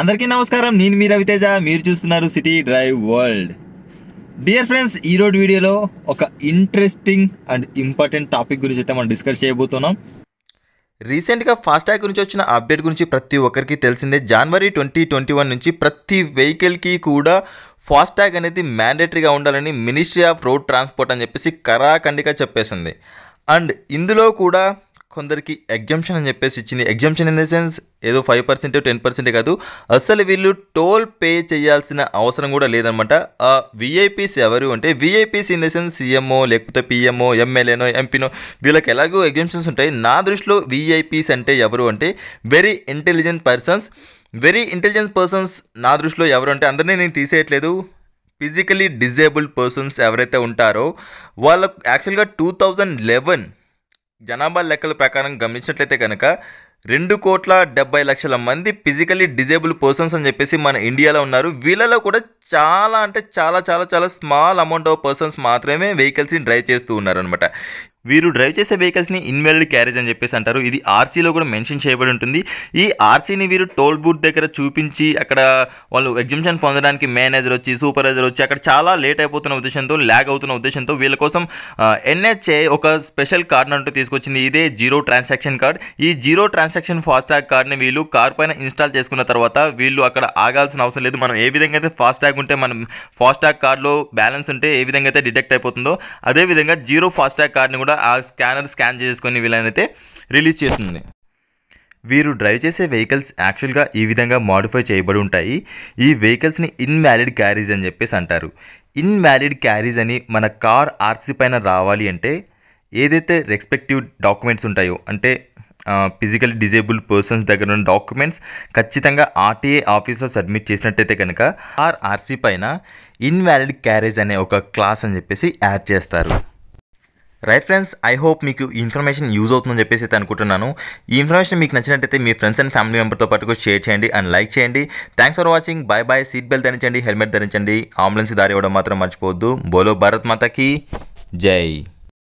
అందరికీ నమస్కారం నేను మీ రవితేజ మీరు చూస్తున్నారు city drive world dear friends ఈరోజు వీడియోలో ఒక ఇంట్రెస్టింగ్ అండ్ ఇంపార్టెంట్ టాపిక్ గురించి అయితే మనం డిస్కస్ చేయబోతున్నాం రీసెంట్గా ఫాస్టాగ్ గురించి వచ్చిన అప్డేట్ గురించి ప్రతి ఒక్కరికి తెలిసిందే జనవరి ట్వంటీ ట్వంటీ వన్ నుంచి ప్రతి వెహికల్కి కూడా ఫాస్టాగ్ అనేది మ్యాండేటరీగా ఉండాలని మినిస్ట్రీ ఆఫ్ రోడ్ ట్రాన్స్పోర్ట్ అని చెప్పేసి కరాఖండిగా చెప్పేసింది అండ్ ఇందులో కూడా కొందరికి ఎగ్జంప్షన్ అని చెప్పేసి ఇచ్చింది ఎగ్జంప్షన్ ఇన్ ద సెన్స్ ఏదో ఫైవ్ పర్సెంట్ టెన్ పర్సెంట్ కాదు అసలు వీళ్ళు టోల్ పే చేయాల్సిన అవసరం కూడా లేదనమాట ఆ విఐపీస్ ఎవరు అంటే VIPs in the sense CMO లేకపోతే పిఎంఓ ఎమ్మెల్యేనో ఎంపీనో వీళ్ళకి ఎలాగో ఎగ్జంప్షన్స్ ఉంటాయి నా దృష్టిలో విఐపీస్ అంటే ఎవరు అంటే very intelligent persons very intelligent persons నా దృష్టిలో ఎవరు అంటే అందరినీ నేను తీసేయట్లేదు ఫిజికలీ డిజేబుల్డ్ పర్సన్స్ ఎవరైతే ఉంటారో వాళ్ళకు యాక్చువల్గా టూ థౌజండ్ లెవెన్ జనాభా లెక్కల ప్రకారం గమనించినట్లయితే కనుక రెండు కోట్ల డెబ్బై లక్షల మంది ఫిజికలీ డిజేబుల్ పర్సన్స్ అని చెప్పేసి మన ఇండియాలో ఉన్నారు వీళ్ళలో కూడా చాలా అంటే చాలా చాలా చాలా స్మాల్ అమౌంట్ ఆఫ్ పర్సన్స్ మాత్రమే వెహికల్స్ని డ్రైవ్ చేస్తూ ఉన్నారనమాట వీరు డ్రైవ్ చేసే వెహికల్స్ని ఇన్వెల్డ్ క్యారేజ్ అని చెప్పేసి అంటారు ఇది ఆర్సీలో కూడా మెన్షన్ చేయబడి ఉంటుంది ఈ ఆర్సీని వీరు టోల్ బూత్ దగ్గర చూపించి అక్కడ వాళ్ళు ఎగ్జిబిషన్ పొందడానికి మేనేజర్ వచ్చి సూపర్వైజర్ వచ్చి అక్కడ చాలా లేట్ అయిపోతున్న ఉద్దేశంతో ల్యాగ్ అవుతున్న ఉద్దేశంతో వీళ్ళ కోసం ఎన్హెచ్ఏ ఒక స్పెషల్ కార్డ్ అంటూ తీసుకొచ్చింది ఇదే జీరో ట్రాన్సాక్షన్ కార్డ్ ఈ జీరో ట్రాన్సాక్షన్ ఫాస్టాగ్ కార్డ్ని వీళ్ళు కార్ పైన ఇన్స్టాల్ చేసుకున్న తర్వాత వీళ్ళు అక్కడ ఆగాల్సిన అవసరం లేదు మనం ఏ విధంగా అయితే ఫాస్టాగ్ ఉంటే మనం ఫాస్టాగ్ కార్డ్లో బ్యాలెన్స్ ఉంటే ఏ విధంగా అయితే డిటెక్ట్ అయిపోతుందో అదేవిధంగా జీరో ఫాస్టాగ్ కార్డ్ని కూడా కూడా ఆ స్కానర్ స్కాన్ చేసుకొని వీళ్ళనైతే రిలీజ్ చేస్తుంది వీరు డ్రైవ్ చేసే వెహికల్స్ యాక్చువల్గా ఈ విధంగా మాడిఫై చేయబడి ఉంటాయి ఈ వెహికల్స్ని ఇన్వాలిడ్ క్యారీజ్ అని చెప్పేసి అంటారు ఇన్వాలిడ్ క్యారీజ్ అని మన కార్ ఆర్సీ పైన రావాలి అంటే ఏదైతే రెస్పెక్టివ్ డాక్యుమెంట్స్ ఉంటాయో అంటే ఫిజికల్ డిజేబుల్ పర్సన్స్ దగ్గర ఉన్న డాక్యుమెంట్స్ ఖచ్చితంగా ఆర్టీఏ ఆఫీస్లో సబ్మిట్ చేసినట్టయితే కనుక ఆర్ఆర్సీ పైన ఇన్వాలిడ్ క్యారేజ్ అనే ఒక క్లాస్ అని చెప్పేసి యాడ్ చేస్తారు రైట్ ఫ్రెండ్స్ ఐ హోప్ మీకు ఈ ఇన్ఫర్మేషన్ యూజ్ అవుతుందని చెప్పేసి అయితే అనుకుంటున్నాను ఈ ఇన్ఫర్మేషన్ మీకు నచ్చినట్టయితే మీ ఫ్రెండ్స్ అండ్ ఫ్యామిలీ మెంబర్తో పాటుగా షేర్ చేయండి అండ్ లైక్ చేయండి thanks for watching bye bye seat belt ధరించండి హెల్మెట్ ధరించండి అంబులెన్స్ దారి ఇవ్వడం మాత్రం మర్చిపోవద్దు బోలో భారత్ మాతకి జై